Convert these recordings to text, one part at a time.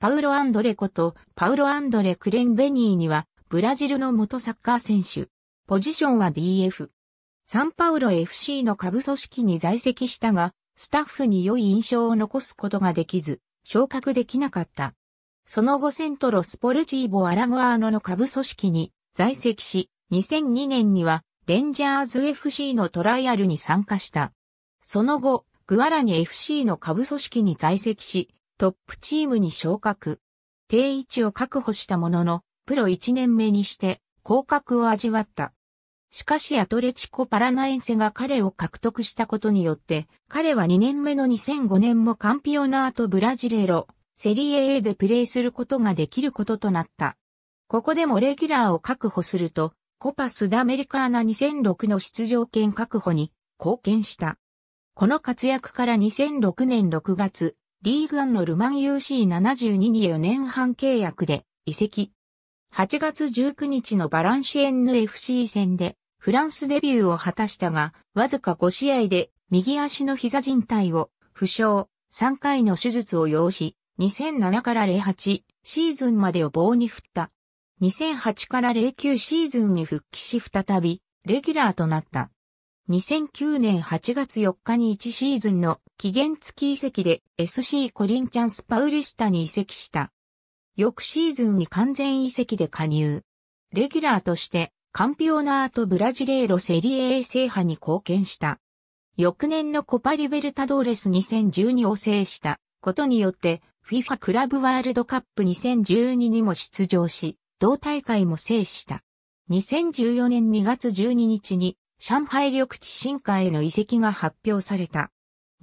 パウロ・アンドレこと、パウロ・アンドレ・クレンベニーには、ブラジルの元サッカー選手。ポジションは DF。サンパウロ FC の下部組織に在籍したが、スタッフに良い印象を残すことができず、昇格できなかった。その後セントロスポルジーボ・アラゴアーノの下部組織に在籍し、2002年にはレンジャーズ FC のトライアルに参加した。その後、グアラニ FC の下部組織に在籍し、トップチームに昇格。定位置を確保したものの、プロ1年目にして、降格を味わった。しかしアトレチコパラナエンセが彼を獲得したことによって、彼は2年目の2005年もカンピオナートブラジレロ、セリエ A でプレーすることができることとなった。ここでもレギュラーを確保すると、コパスダメリカーナ2006の出場権確保に貢献した。この活躍から2006年6月、リーグアンのルマン UC72 に4年半契約で移籍。8月19日のバランシエンヌ FC 戦でフランスデビューを果たしたが、わずか5試合で右足の膝靭帯を負傷、3回の手術を要し、2007から08シーズンまでを棒に振った。2008から09シーズンに復帰し再びレギュラーとなった。2009年8月4日に1シーズンの期限付き移籍で SC コリンチャンスパウリスタに移籍した。翌シーズンに完全移籍で加入。レギュラーとしてカンピオナートブラジレーロセリエ A 制覇に貢献した。翌年のコパリベルタドーレス2012を制したことによって FIFA クラブワールドカップ2012にも出場し、同大会も制した。2014年2月12日に上海緑地進化への移籍が発表された。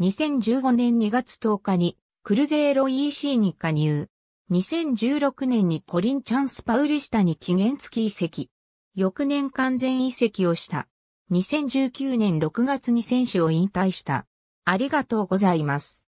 2015年2月10日にクルゼーロ EC に加入。2016年にコリンチャンスパウリスタに期限付き移籍。翌年完全移籍をした。2019年6月に選手を引退した。ありがとうございます。